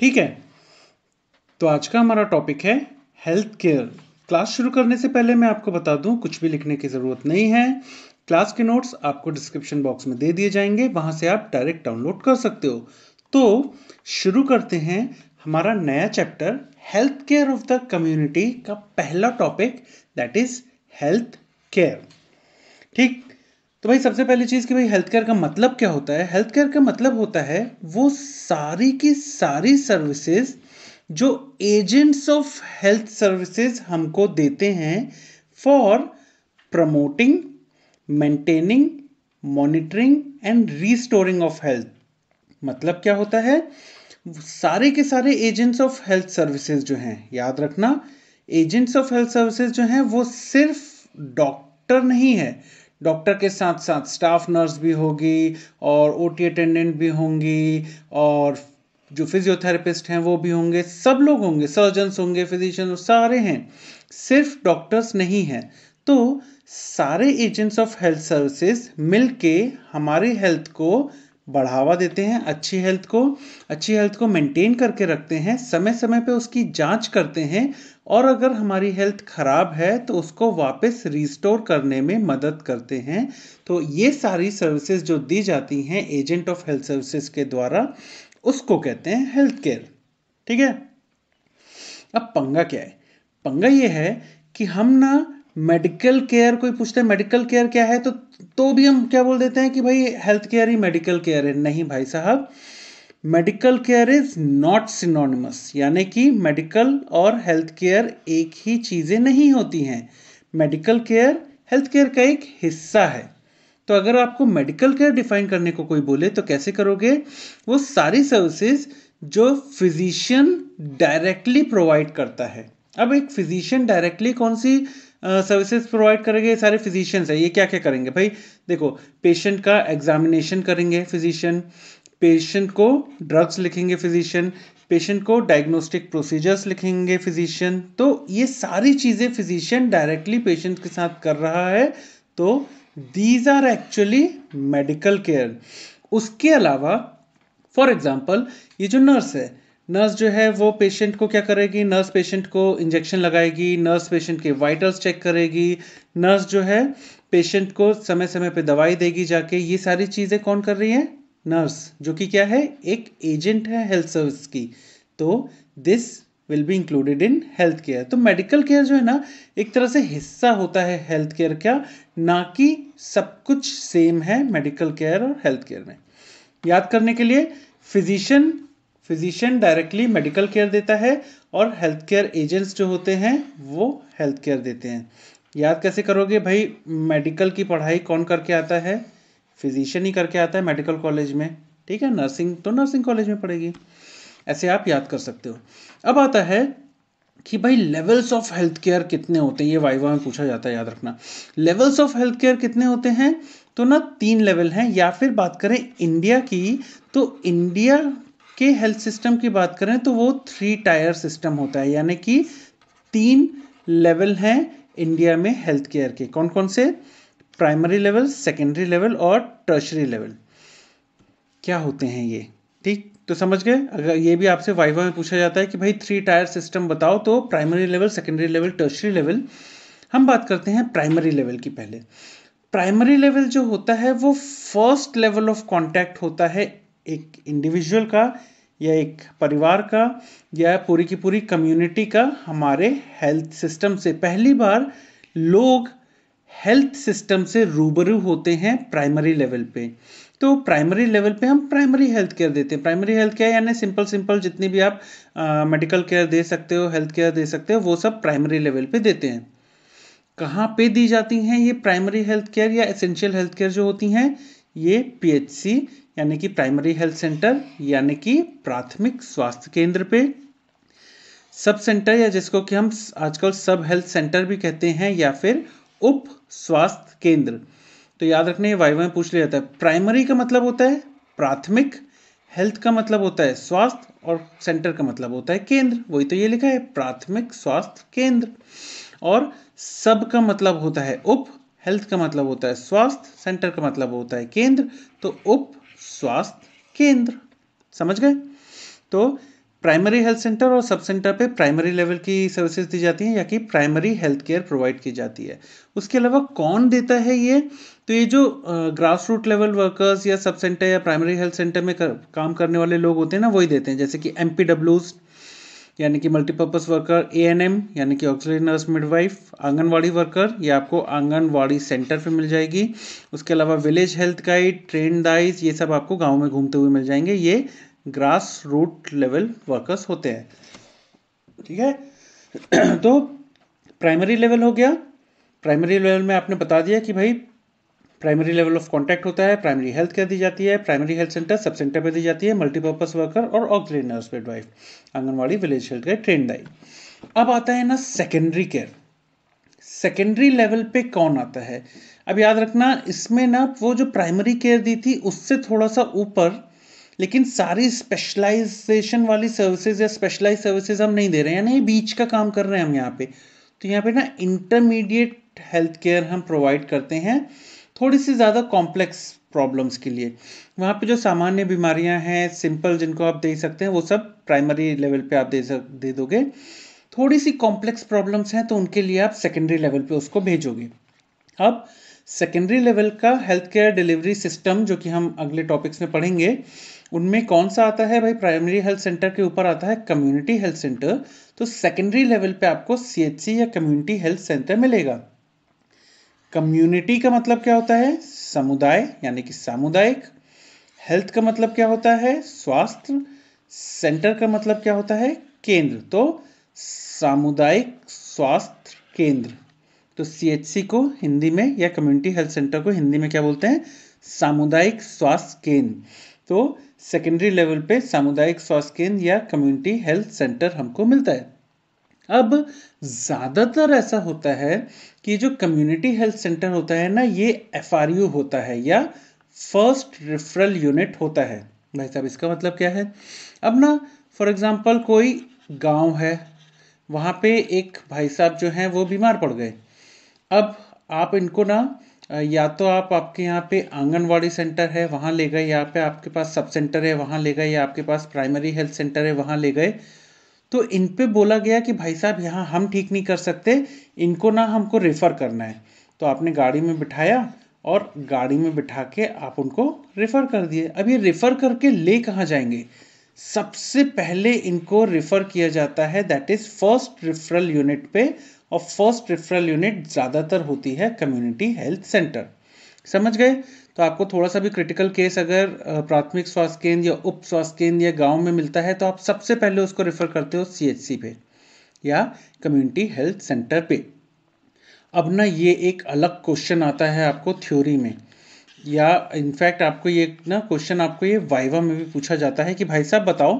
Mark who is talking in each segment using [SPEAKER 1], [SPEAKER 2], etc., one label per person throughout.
[SPEAKER 1] ठीक है तो आज का हमारा टॉपिक है हेल्थ केयर क्लास शुरू करने से पहले मैं आपको बता दूं कुछ भी लिखने की ज़रूरत नहीं है क्लास के नोट्स आपको डिस्क्रिप्शन बॉक्स में दे दिए जाएंगे वहां से आप डायरेक्ट डाउनलोड कर सकते हो तो शुरू करते हैं हमारा नया chapter health care of the community का पहला topic that is health care ठीक तो भाई सबसे पहली चीज़ कि भाई हेल्थ केयर का मतलब क्या होता है हेल्थ केयर का मतलब होता है वो सारी की सारी सर्विसेज जो एजेंट्स ऑफ हेल्थ सर्विसेज हमको देते हैं for promoting maintaining monitoring and restoring of health मतलब क्या होता है सारे के सारे एजेंट्स ऑफ हेल्थ सर्विसेज जो हैं याद रखना एजेंट्स ऑफ हेल्थ सर्विसेज जो हैं वो सिर्फ डॉक्टर नहीं है डॉक्टर के साथ साथ स्टाफ नर्स भी होगी और ओ टी अटेंडेंट भी होंगी और जो फिजियोथेरेपिस्ट हैं वो भी होंगे सब लोग होंगे सर्जन्स होंगे फिजिशियन सारे हैं सिर्फ डॉक्टर्स नहीं हैं तो सारे एजेंट्स ऑफ हेल्थ सर्विसेज मिल के हमारे हेल्थ को बढ़ावा देते हैं अच्छी हेल्थ को अच्छी हेल्थ को मेंटेन करके रखते हैं समय समय पे उसकी जांच करते हैं और अगर हमारी हेल्थ ख़राब है तो उसको वापस रिस्टोर करने में मदद करते हैं तो ये सारी सर्विसेज जो दी जाती हैं एजेंट ऑफ हेल्थ सर्विसेज के द्वारा उसको कहते हैं हेल्थ केयर ठीक है अब पंगा क्या है पंगा ये है कि हम ना मेडिकल केयर कोई पूछते हैं मेडिकल केयर क्या है तो तो भी हम क्या बोल देते हैं कि भाई हेल्थ केयर ही मेडिकल केयर है नहीं भाई साहब medical care is not synonymous यानी कि मेडिकल और हेल्थ केयर एक ही चीज़ें नहीं होती हैं मेडिकल केयर हेल्थ केयर का एक हिस्सा है तो अगर आपको मेडिकल केयर डिफाइन करने को कोई बोले तो कैसे करोगे वो सारी सर्विसेज जो फिजिशियन डायरेक्टली प्रोवाइड करता है अब एक फिजिशियन डायरेक्टली कौन सी सर्विसेज प्रोवाइड करेंगे सारे फिजिशियंस हैं ये क्या क्या करेंगे भाई देखो पेशेंट का एग्जामिनेशन करेंगे फिजिशियन पेशेंट को ड्रग्स लिखेंगे फिजिशियन पेशेंट को डायग्नोस्टिक प्रोसीजर्स लिखेंगे फिजिशियन तो ये सारी चीज़ें फिजिशियन डायरेक्टली पेशेंट के साथ कर रहा है तो these are actually medical care उसके अलावा फॉर एग्जाम्पल ये जो नर्स है नर्स जो है वो पेशेंट को क्या करेगी नर्स पेशेंट को इंजेक्शन लगाएगी नर्स पेशेंट के वाइटल्स चेक करेगी नर्स जो है पेशेंट को समय समय पे दवाई देगी जाके ये सारी चीज़ें कौन कर रही है नर्स जो कि क्या है एक एजेंट है हेल्थ सर्विस की तो this will be included in health care तो मेडिकल केयर जो है ना एक तरह से हिस्सा होता है हेल्थ केयर का ना कि सब कुछ सेम है मेडिकल केयर और हेल्थ केयर में याद करने के लिए physician physician directly medical care देता है और हेल्थ केयर एजेंट्स जो होते हैं वो हेल्थ केयर देते हैं याद कैसे करोगे भाई मेडिकल की पढ़ाई कौन करके आता है फिजिशियन ही करके आता है मेडिकल कॉलेज में ठीक है नर्सिंग तो नर्सिंग कॉलेज में पढ़ेगी ऐसे आप याद कर सकते हो अब आता है कि भाई लेवल्स ऑफ हेल्थ केयर कितने होते हैं ये वाइवा में पूछा जाता है याद रखना लेवल्स ऑफ हेल्थ केयर कितने होते हैं तो ना तीन लेवल हैं या फिर बात करें इंडिया की तो इंडिया के हेल्थ सिस्टम की बात करें तो वो थ्री टायर सिस्टम होता है यानी कि तीन लेवल हैं इंडिया में हेल्थ केयर के कौन कौन से प्राइमरी लेवल सेकेंडरी लेवल और टर्शरी लेवल क्या होते हैं ये ठीक तो समझ गए अगर ये भी आपसे वाइवा में पूछा जाता है कि भाई थ्री टायर सिस्टम बताओ तो primary level secondary level tertiary level हम बात करते हैं प्राइमरी लेवल की पहले प्राइमरी लेवल जो होता है वो फर्स्ट लेवल ऑफ कॉन्टैक्ट होता है एक इंडिविजुअल का या एक परिवार का या पूरी की पूरी कम्युनिटी का हमारे हेल्थ सिस्टम से पहली बार लोग हेल्थ सिस्टम से रूबरू होते हैं प्राइमरी लेवल पे तो प्राइमरी लेवल पे हम प्राइमरी हेल्थ केयर देते हैं प्राइमरी हेल्थ केयर यानी सिंपल सिंपल जितनी भी आप मेडिकल केयर दे सकते हो हेल्थ केयर दे सकते हो वो सब प्राइमरी लेवल पे देते हैं कहाँ पे दी जाती हैं ये प्राइमरी हेल्थ केयर या एसेंशियल हेल्थ केयर जो होती हैं ये पी यानी कि प्राइमरी हेल्थ सेंटर यानी कि प्राथमिक स्वास्थ्य केंद्र पे सब सेंटर या जिसको कि हम आजकल सब हेल्थ सेंटर भी कहते हैं या फिर उप स्वास्थ्य केंद्र तो याद रखने वाई में पूछ लिया जाता है प्राइमरी का मतलब होता है प्राथमिक हेल्थ का मतलब होता है स्वास्थ्य और सेंटर का मतलब होता है केंद्र वही तो ये लिखा है प्राथमिक स्वास्थ्य केंद्र और सब का मतलब होता है उप हेल्थ का मतलब होता है स्वास्थ्य सेंटर का मतलब होता है केंद्र तो उप स्वास्थ्य केंद्र समझ गए तो प्राइमरी हेल्थ सेंटर और सब सेंटर पे प्राइमरी लेवल की सर्विसेज दी जाती हैं या कि प्राइमरी हेल्थ केयर प्रोवाइड की जाती है उसके अलावा कौन देता है ये तो ये जो ग्रास रूट लेवल वर्कर्स या सब सेंटर या प्राइमरी हेल्थ सेंटर में कर, काम करने वाले लोग होते हैं ना वही देते हैं जैसे कि एम यानी कि मल्टीपर्पज़ वर्कर ए यानी कि auxiliary nurse midwife anganwadi worker ये आपको आंगनवाड़ी सेंटर पर मिल जाएगी उसके अलावा विलेज हेल्थ गाइड ट्रेन दाइज ये सब आपको गाँव में घूमते हुए मिल जाएंगे ये ग्रास रूट लेवल वर्कर्स होते हैं ठीक है तो प्राइमरी लेवल हो गया प्राइमरी लेवल में आपने बता दिया कि भाई प्राइमरी लेवल ऑफ कॉन्टैक्ट होता है प्राइमरी हेल्थ केयर दी जाती है primary health centre sub centre पर दी जाती है मल्टीपर्पज़ वर्कर और auxiliary nurse wife anganwadi village health care train दाई अब आता है ना सेकेंडरी केयर सेकेंडरी लेवल पे कौन आता है अब याद रखना इसमें ना वो जो प्राइमरी केयर दी थी उससे थोड़ा सा ऊपर लेकिन सारी स्पेशलाइजेशन वाली सर्विसेज या स्पेशलाइज सर्विसेज हम नहीं दे रहे हैं यानी बीच का काम कर रहे हैं हम यहाँ पे तो यहाँ पे ना इंटरमीडिएट हेल्थ केयर हम प्रोवाइड करते हैं थोड़ी सी ज़्यादा कॉम्प्लेक्स प्रॉब्लम्स के लिए वहाँ पे जो सामान्य बीमारियाँ हैं सिंपल जिनको आप दे सकते हैं वो सब प्राइमरी लेवल पे आप दे सक दे दोगे थोड़ी सी कॉम्प्लेक्स प्रॉब्लम्स हैं तो उनके लिए आप सेकेंडरी लेवल पे उसको भेजोगे अब सेकेंडरी लेवल का हेल्थ केयर डिलीवरी सिस्टम जो कि हम अगले टॉपिक्स में पढ़ेंगे उनमें कौन सा आता है भाई प्राइमरी हेल्थ सेंटर के ऊपर आता है कम्युनिटी हेल्थ सेंटर तो सेकेंडरी लेवल पे आपको सी या कम्युनिटी हेल्थ सेंटर मिलेगा कम्युनिटी का मतलब क्या होता है समुदाय यानी कि सामुदायिक हेल्थ का मतलब क्या होता है स्वास्थ्य सेंटर का मतलब क्या होता है केंद्र तो सामुदायिक स्वास्थ्य केंद्र तो सी को हिंदी में या कम्युनिटी हेल्थ सेंटर को हिंदी में क्या बोलते हैं सामुदायिक स्वास्थ्य केंद्र तो सेकेंडरी लेवल पे सामुदायिक स्वास्थ्य केंद्र या कम्युनिटी हेल्थ सेंटर हमको मिलता है अब ज़्यादातर ऐसा होता है कि जो कम्युनिटी हेल्थ सेंटर होता है ना ये एफ होता है या फर्स्ट रेफरल यूनिट होता है भाई साहब इसका मतलब क्या है अब ना फॉर एग्ज़ाम्पल कोई गांव है वहाँ पे एक भाई साहब जो हैं वो बीमार पड़ गए अब आप इनको ना या तो आप आपके यहाँ पे आंगनवाड़ी सेंटर है वहाँ ले गए या पे आपके पास सब सेंटर है वहाँ ले गए या आपके पास प्राइमरी हेल्थ सेंटर है वहाँ ले गए तो इन पे बोला गया कि भाई साहब यहाँ हम ठीक नहीं कर सकते इनको ना हमको रेफ़र करना है तो आपने गाड़ी में बिठाया और गाड़ी में बिठा के आप उनको रेफ़र कर दिए अब ये रेफ़र करके ले कहाँ जाएंगे सबसे पहले इनको रेफ़र किया जाता है that is first referral unit पे और फर्स्ट रेफरल यूनिट ज़्यादातर होती है कम्युनिटी हेल्थ सेंटर समझ गए तो आपको थोड़ा सा भी क्रिटिकल केस अगर प्राथमिक स्वास्थ्य केंद्र या उप स्वास्थ्य केंद्र या गांव में मिलता है तो आप सबसे पहले उसको रेफर करते हो सी पे या कम्युनिटी हेल्थ सेंटर पे अब ना ये एक अलग क्वेश्चन आता है आपको थ्योरी में या इनफैक्ट आपको ये ना क्वेश्चन आपको ये वाइवा में भी पूछा जाता है कि भाई साहब बताओ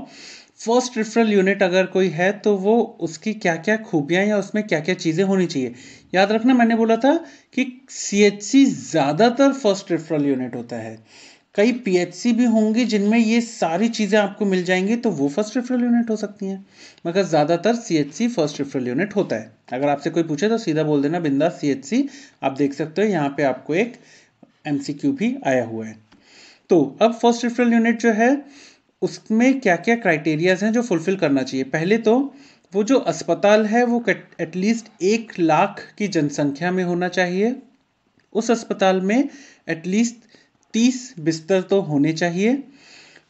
[SPEAKER 1] फर्स्ट रेफरल यूनिट अगर कोई है तो वो उसकी क्या क्या खूबियाँ या उसमें क्या क्या चीज़ें होनी चाहिए याद रखना मैंने बोला था कि सी ज़्यादातर फर्स्ट रेफरल यूनिट होता है कई पीएचसी भी होंगी जिनमें ये सारी चीज़ें आपको मिल जाएंगी तो वो फर्स्ट रेफरल यूनिट हो सकती हैं मगर ज़्यादातर सी फर्स्ट रेफरल यूनिट होता है अगर आपसे कोई पूछे तो सीधा बोल देना बिंदा सी आप देख सकते हो यहाँ पे आपको एक एम भी आया हुआ है तो अब फर्स्ट रेफरल यूनिट जो है उसमें क्या क्या क्राइटेरियाज़ हैं जो फुलफ़िल करना चाहिए पहले तो वो जो अस्पताल है वो एटलीस्ट एक लाख की जनसंख्या में होना चाहिए उस अस्पताल में एटलीस्ट तीस बिस्तर तो होने चाहिए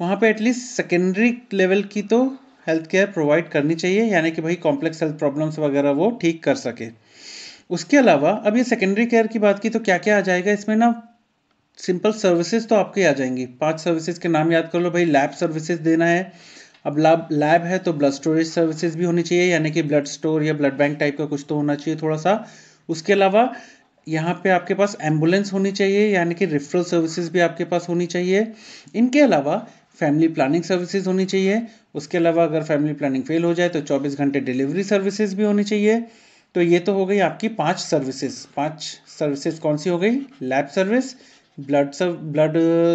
[SPEAKER 1] वहाँ पे एटलीस्ट सेकेंडरी लेवल की तो हेल्थ केयर प्रोवाइड करनी चाहिए यानी कि भाई कॉम्प्लेक्स हेल्थ प्रॉब्लम्स वगैरह वो ठीक कर सके उसके अलावा अब ये सेकेंडरी केयर की बात की तो क्या क्या आ जाएगा इसमें ना सिंपल सर्विसेज तो आपके आ जाएंगी पांच सर्विसेज के नाम याद कर लो भाई लैब सर्विसेज देना है अब लैब लैब है तो ब्लड स्टोरेज सर्विसेज भी होनी चाहिए यानी कि ब्लड स्टोर या ब्लड बैंक टाइप का कुछ तो होना चाहिए थोड़ा सा उसके अलावा यहाँ पे आपके पास एम्बुलेंस होनी चाहिए यानी कि रेफरल सर्विसेज भी आपके पास होनी चाहिए इनके अलावा फैमिली प्लानिंग सर्विसेज होनी चाहिए उसके अलावा अगर फैमिली प्लानिंग फेल हो जाए तो 24 घंटे डिलीवरी सर्विसेज भी होनी चाहिए तो ये तो हो गई आपकी पांच सर्विसेज पांच सर्विसेज कौन सी हो गई lab service blood serve blood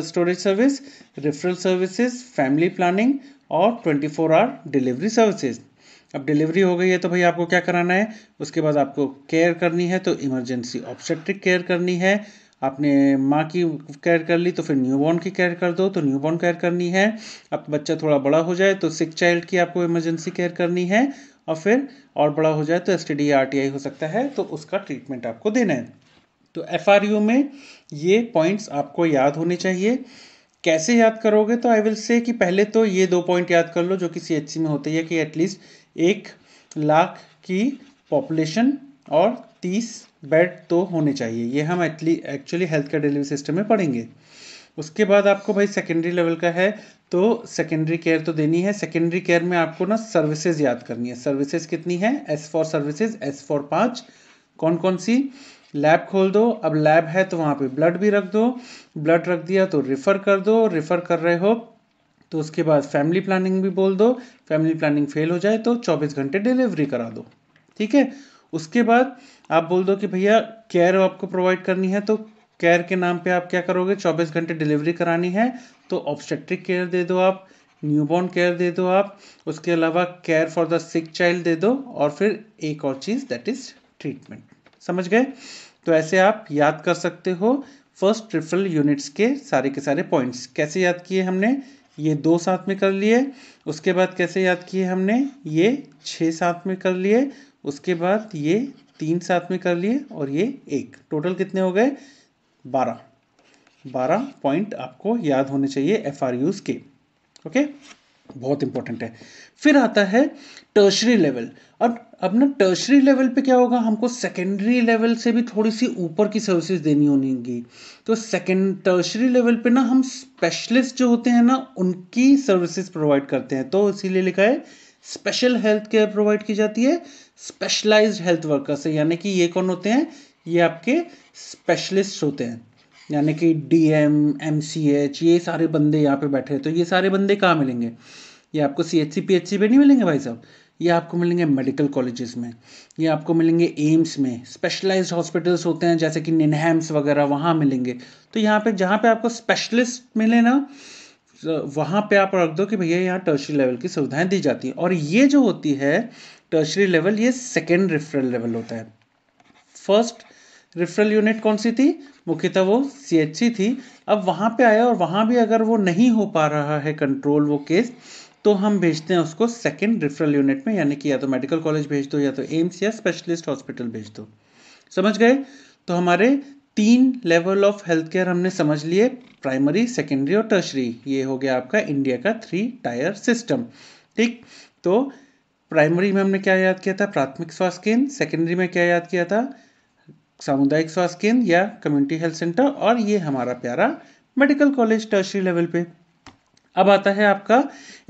[SPEAKER 1] storage service referral services family planning और 24 आवर डिलीवरी सर्विसेज अब डिलीवरी हो गई है तो भाई आपको क्या कराना है उसके बाद आपको केयर करनी है तो इमरजेंसी ऑब्स्टेट्रिक केयर करनी है आपने माँ की केयर कर ली तो फिर न्यूबॉर्न की केयर कर दो तो न्यूबॉर्न केयर करनी है अब बच्चा थोड़ा बड़ा हो जाए तो सिक चाइल्ड की आपको इमरजेंसी केयर करनी है और फिर और बड़ा हो जाए तो एस टी e हो सकता है तो उसका ट्रीटमेंट आपको देना है तो एफ में ये पॉइंट्स आपको याद होने चाहिए कैसे याद करोगे तो आई विल से कि पहले तो ये दो पॉइंट याद कर लो जो कि सी में होते हैं कि एटलीस्ट एक लाख की पॉपुलेशन और तीस बेड तो होने चाहिए ये हम एटली actually health care delivery system में पढ़ेंगे उसके बाद आपको भाई सेकेंडरी लेवल का है तो सेकेंडरी केयर तो देनी है सेकेंडरी केयर में आपको ना सर्विसेज याद करनी है सर्विसेज कितनी है S four services S four पाँच कौन कौन सी लैब खोल दो अब लैब है तो वहाँ पे ब्लड भी रख दो ब्लड रख दिया तो रिफ़र कर दो रिफ़र कर रहे हो तो उसके बाद फैमिली प्लानिंग भी बोल दो फैमिली प्लानिंग फेल हो जाए तो 24 घंटे डिलीवरी करा दो ठीक है उसके बाद आप बोल दो कि भैया केयर आपको प्रोवाइड करनी है तो केयर के नाम पे आप क्या करोगे 24 घंटे डिलीवरी करानी है तो ऑब्स्टेट्रिक केयर दे दो आप न्यूबॉर्न केयर दे दो आप उसके अलावा care for the sick child दे दो और फिर एक और चीज़ दैट इज़ ट्रीटमेंट समझ गए तो ऐसे आप याद कर सकते हो फर्स्ट ट्रिपल यूनिट्स के सारे के सारे पॉइंट्स कैसे याद किए हमने ये दो साथ में कर लिए उसके बाद कैसे याद किए हमने ये छः साथ में कर लिए उसके बाद ये तीन साथ में कर लिए और ये एक टोटल कितने हो गए बारह बारह पॉइंट आपको याद होने चाहिए एफ के ओके बहुत इंपॉर्टेंट है फिर आता है टर्शरी लेवल अब अपना टर्शरी लेवल पे क्या होगा हमको सेकेंडरी लेवल से भी थोड़ी सी ऊपर की सर्विसेज देनी होंगी तो सेकेंड टर्शरी लेवल पे ना हम स्पेशलिस्ट जो होते हैं ना उनकी सर्विसेज प्रोवाइड करते हैं तो इसीलिए लिखा है स्पेशल हेल्थ केयर प्रोवाइड की जाती है स्पेशलाइज हेल्थ वर्कर्स यानी कि ये कौन होते हैं ये आपके स्पेशलिस्ट होते हैं यानी कि डीएम एमसीएच ये सारे बंदे यहाँ पे बैठे हैं तो ये सारे बंदे कहाँ मिलेंगे ये आपको C H C P H C में नहीं मिलेंगे भाई साहब ये आपको मिलेंगे मेडिकल कॉलेजेस में ये आपको मिलेंगे एम्स में स्पेशलाइज्ड हॉस्पिटल्स होते हैं जैसे कि निनहैम्स वगैरह वहाँ मिलेंगे तो यहाँ पे जहाँ पे आपको स्पेशलिस्ट मिले ना तो वहाँ पे आप रख दो कि भैया यहाँ टर्शरी लेवल की सुविधाएं दी जाती हैं और ये जो होती है टर्शरी लेवल ये सेकेंड रेफरल लेवल होता है फर्स्ट रेफरल यूनिट कौन सी थी मुख्यतः वो सी थी अब वहाँ पे आया और वहाँ भी अगर वो नहीं हो पा रहा है कंट्रोल वो केस तो हम भेजते हैं उसको सेकेंड रेफरल यूनिट में यानी कि या तो मेडिकल कॉलेज भेज दो या तो एम्स या स्पेशलिस्ट हॉस्पिटल भेज दो समझ गए तो हमारे तीन लेवल ऑफ हेल्थ केयर हमने समझ लिए प्राइमरी सेकेंडरी और टर्शरी ये हो गया आपका इंडिया का थ्री टायर सिस्टम ठीक तो प्राइमरी में हमने क्या याद किया था प्राथमिक स्वास्थ्य केंद्र सेकेंडरी में क्या याद किया था सामुदायिक स्वास्थ्य केंद्र या कम्युनिटी हेल्थ सेंटर और ये हमारा प्यारा मेडिकल कॉलेज टर्शरी लेवल पे अब आता है आपका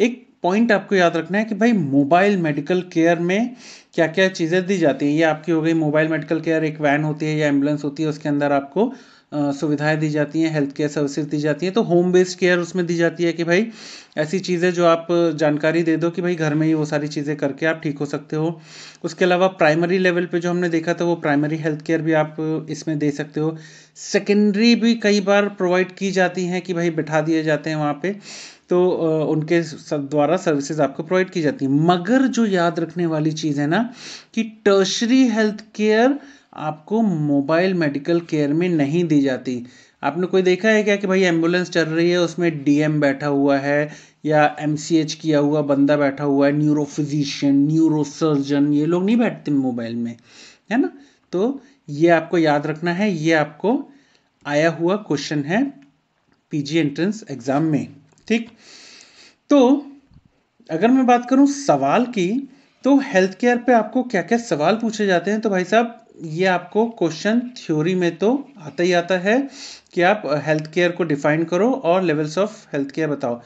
[SPEAKER 1] एक पॉइंट आपको याद रखना है कि भाई मोबाइल मेडिकल केयर में क्या क्या चीज़ें दी जाती हैं ये आपकी हो गई मोबाइल मेडिकल केयर एक वैन होती है या एम्बुलेंस होती है उसके अंदर आपको सुविधाएं दी जाती हैं हेल्थ केयर सर्विसेज दी जाती हैं तो होम बेस्ड केयर उसमें दी जाती है कि भाई ऐसी चीज़ें जो आप जानकारी दे दो कि भाई घर में ही वो सारी चीज़ें करके आप ठीक हो सकते हो उसके अलावा प्राइमरी लेवल पे जो हमने देखा था वो प्राइमरी हेल्थ केयर भी आप इसमें दे सकते हो सेकेंडरी भी कई बार प्रोवाइड की जाती हैं कि भाई बिठा दिए जाते हैं वहाँ पर तो उनके द्वारा सर्विसेज आपको प्रोवाइड की जाती है मगर जो याद रखने वाली चीज़ है ना कि टर्शरी हेल्थ केयर आपको मोबाइल मेडिकल केयर में नहीं दी जाती आपने कोई देखा है क्या कि भाई एम्बुलेंस चल रही है उसमें डीएम बैठा हुआ है या एम किया हुआ बंदा बैठा हुआ है न्यूरो फिजिशियन न्यूरो सर्जन ये लोग नहीं बैठते मोबाइल में है ना तो ये आपको याद रखना है ये आपको आया हुआ क्वेश्चन है पीजी एंट्रेंस एग्ज़ाम में ठीक तो अगर मैं बात करूं सवाल की तो हेल्थ केयर पे आपको क्या क्या सवाल पूछे जाते हैं तो भाई साहब ये आपको क्वेश्चन थ्योरी में तो आता ही आता है कि आप हेल्थ केयर को डिफाइन करो और लेवल्स ऑफ हेल्थ केयर बताओ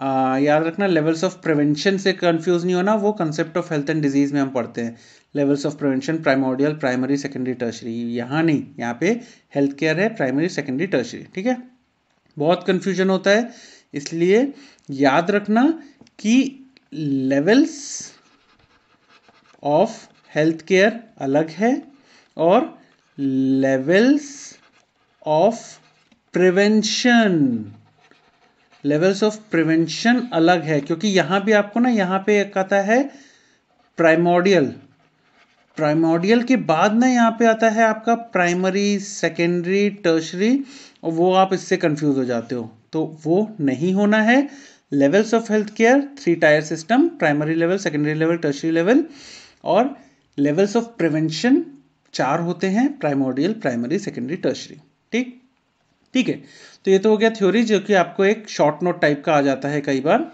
[SPEAKER 1] आ, याद रखना लेवल्स ऑफ प्रिवेंशन से कंफ्यूज नहीं होना वो concept of health and disease में हम पढ़ते हैं levels of prevention primordial primary secondary tertiary यहाँ नहीं यहाँ पे हेल्थ केयर है प्राइमरी सेकेंडरी टर्शरी ठीक है बहुत कंफ्यूजन होता है इसलिए याद रखना कि लेवल्स ऑफ हेल्थ केयर अलग है और levels of prevention levels of prevention अलग है क्योंकि यहां भी आपको ना यहाँ पे कहता है प्राइमोडियल प्राइमोडियल के बाद ना यहाँ पे आता है आपका प्राइमरी सेकेंडरी टर्शरी और वो आप इससे कंफ्यूज हो जाते हो तो वो नहीं होना है levels of health care three tier system primary level secondary level tertiary level और लेवल्स ऑफ प्रिवेंशन चार होते हैं प्राइमोडियल प्राइमरी सेकेंडरी टर्शरी ठीक ठीक है तो ये तो हो गया थ्योरी जो कि आपको एक शॉर्ट नोट टाइप का आ जाता है कई बार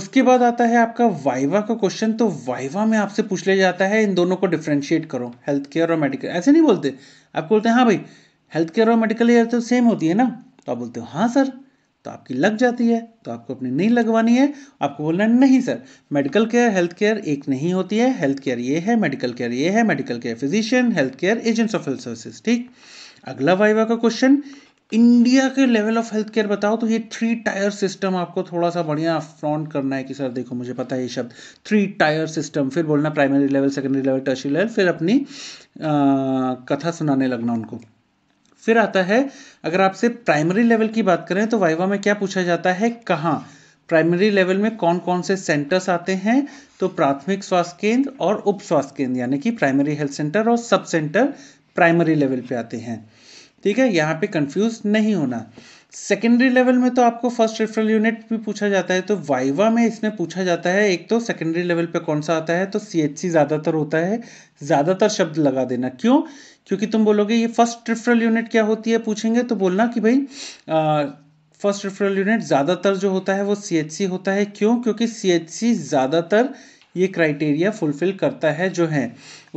[SPEAKER 1] उसके बाद आता है आपका वाइवा का क्वेश्चन तो वाइवा में आपसे पूछ लिया जाता है इन दोनों को डिफ्रेंशिएट करो हेल्थ केयर और मेडिकल ऐसे नहीं बोलते आप बोलते हैं हाँ भाई हेल्थ केयर और मेडिकल एयर तो सेम होती है ना तो आप बोलते हो हाँ सर तो आपकी लग जाती है तो आपको अपनी नहीं लगवानी है आपको बोलना है नहीं sir medical care health care एक नहीं होती है हेल्थ केयर ये है मेडिकल केयर ये है medical care physician health care agents of health services ठीक अगला वाइवा का क्वेश्चन इंडिया के लेवल ऑफ हेल्थ केयर बताओ तो ये थ्री टायर सिस्टम आपको थोड़ा सा बढ़िया फ्रॉन्ट करना है कि सर देखो मुझे पता है ये शब्द थ्री टायर सिस्टम फिर बोलना primary level secondary level tertiary level फिर अपनी आ, कथा सुनाने लगना उनको फिर आता है अगर आपसे प्राइमरी लेवल की बात करें तो वाइवा में क्या पूछा जाता है कहाँ प्राइमरी लेवल में कौन कौन से सेंटर्स आते हैं तो प्राथमिक स्वास्थ्य केंद्र और उप स्वास्थ्य केंद्र यानी कि प्राइमरी हेल्थ सेंटर और सब सेंटर प्राइमरी लेवल पे आते हैं ठीक है यहाँ पे कंफ्यूज नहीं होना सेकेंडरी लेवल में तो आपको फर्स्ट रेफरल यूनिट भी पूछा जाता है तो वाइवा में इसमें पूछा जाता है एक तो सेकेंडरी लेवल पे कौन सा आता है तो सी एच सी ज़्यादातर होता है ज़्यादातर शब्द लगा देना क्यों क्योंकि तुम बोलोगे ये फर्स्ट रेफरल यूनिट क्या होती है पूछेंगे तो बोलना कि भाई आ, फर्स्ट रेफरल यूनिट ज़्यादातर जो होता है वो सी होता है क्यों क्योंकि सी ज़्यादातर ये क्राइटेरिया फुलफिल करता है जो है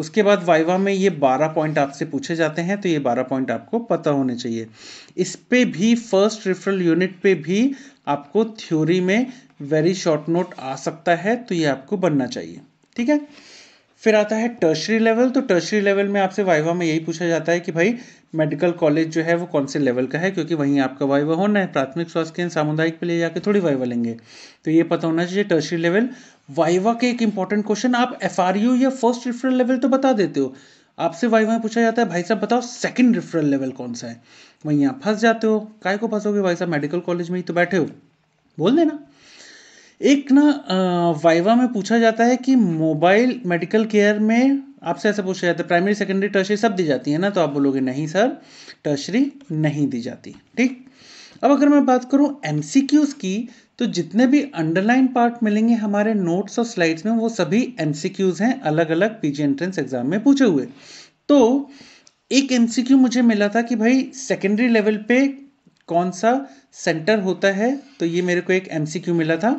[SPEAKER 1] उसके बाद वाइवा में ये बारह पॉइंट आपसे पूछे जाते हैं तो ये बारह पॉइंट आपको पता होने चाहिए इस पर भी फर्स्ट रेफरल यूनिट पे भी आपको थ्योरी में वेरी शॉर्ट नोट आ सकता है तो ये आपको बनना चाहिए ठीक है फिर आता है टर्शरी लेवल तो टर्शरी लेवल में आपसे वाइवा में यही पूछा जाता है कि भाई मेडिकल कॉलेज जो है वो कौन से लेवल का है क्योंकि वहीं आपका वाइवा होना है प्राथमिक स्वास्थ्य केंद्र सामुदायिक पे ले जाके थोड़ी वाइवा लेंगे तो ये पता होना चाहिए टर्शरी लेवल वाइवा के एक इंपॉर्टेंट क्वेश्चन आप एफ या फर्स्ट रेफरल लेवल तो बता देते हो आपसे वाइवा में पूछा जाता है भाई साहब बताओ सेकेंड रेफरल लेवल कौन सा है वहीं आप फंस जाते हो काय को फंसोगे भाई साहब मेडिकल कॉलेज में ही तो बैठे हो बोल देना एक ना वाइवा में पूछा जाता है कि मोबाइल मेडिकल केयर में आपसे ऐसा पूछा जाता है प्राइमरी सेकेंडरी टर्शरी सब दी जाती है ना तो आप बोलोगे नहीं सर टर्शरी नहीं दी जाती ठीक अब अगर मैं बात करूं एम की तो जितने भी अंडरलाइन पार्ट मिलेंगे हमारे नोट्स और स्लाइड्स में वो सभी एम हैं अलग अलग पीजी एंट्रेंस एग्जाम में पूछे हुए तो एक एम मुझे मिला था कि भाई सेकेंडरी लेवल पे कौन सा सेंटर होता है तो ये मेरे को एक एम मिला था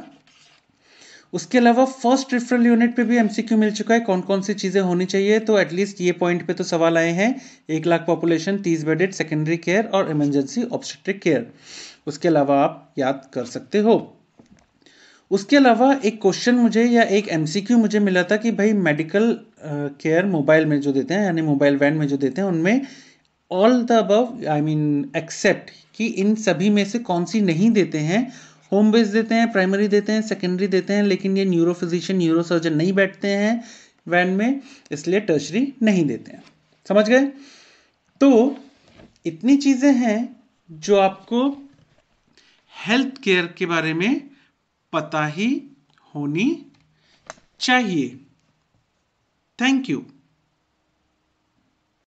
[SPEAKER 1] उसके अलावा फर्स्ट रेफरल यूनिट पे भी एमसीक्यू मिल चुका है कौन कौन सी चीज़ें होनी चाहिए तो एटलीस्ट ये पॉइंट पे तो सवाल आए हैं एक लाख पॉपुलेशन तीस बेडेड सेकेंडरी केयर और इमरजेंसी ऑब्स्ट्रिक केयर उसके अलावा आप याद कर सकते हो उसके अलावा एक क्वेश्चन मुझे या एक एमसीक्यू मुझे मिला था कि भाई मेडिकल केयर मोबाइल में जो देते हैं यानी मोबाइल वैन में जो देते हैं उनमें all the above I mean except कि इन सभी में से कौन सी नहीं देते हैं होम बेस देते हैं प्राइमरी देते हैं सेकेंडरी देते हैं लेकिन ये न्यूरो फिजिशियन न्यूरो सर्जन नहीं बैठते हैं वैन में इसलिए टर्शरी नहीं देते हैं समझ गए तो इतनी चीज़ें हैं जो आपको हेल्थ केयर के बारे में पता ही होनी चाहिए थैंक यू